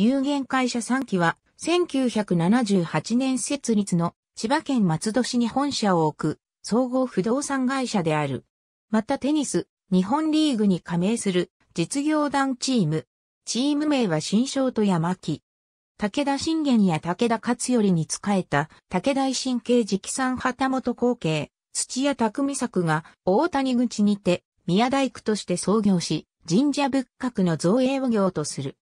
有限会社3期は、1978年設立の千葉県松戸市に本社を置く総合不動産会社である。またテニス、日本リーグに加盟する実業団チーム。チーム名は新章と山木。武田信玄や武田勝頼に仕えた武田維新系直参旗本後継、土屋匠作が大谷口にて宮大工として創業し、神社仏閣の造営業とする。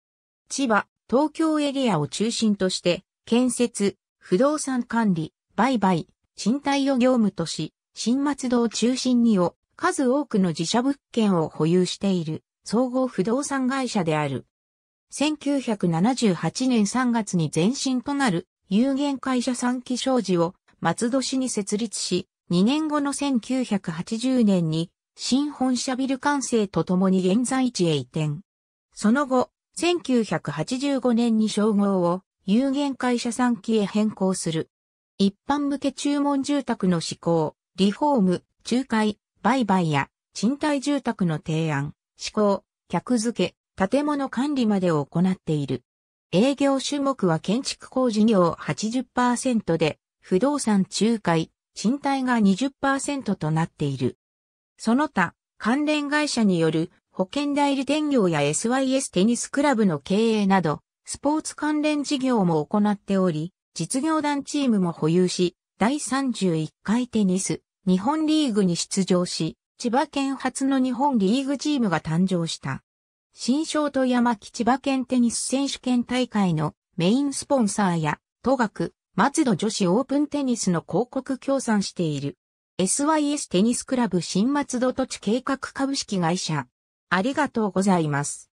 千葉、東京エリアを中心として、建設、不動産管理、売買、賃貸を業務とし、新松戸を中心にを数多くの自社物件を保有している総合不動産会社である。1978年3月に前身となる有限会社三期商事を松戸市に設立し、2年後の1980年に新本社ビル完成とともに現在地へ移転。その後、1985年に称号を有限会社産機へ変更する。一般向け注文住宅の施行、リフォーム、仲介、売買や賃貸住宅の提案、施行、客付け、建物管理までを行っている。営業種目は建築工事業80%で、不動産仲介、賃貸が20%となっている。その他、関連会社による保険代理店業や SYS テニスクラブの経営など、スポーツ関連事業も行っており、実業団チームも保有し、第31回テニス、日本リーグに出場し、千葉県初の日本リーグチームが誕生した。新商と山木千葉県テニス選手権大会のメインスポンサーや、都学、松戸女子オープンテニスの広告協賛している。SYS テニスクラブ新松戸土地計画株式会社。ありがとうございます。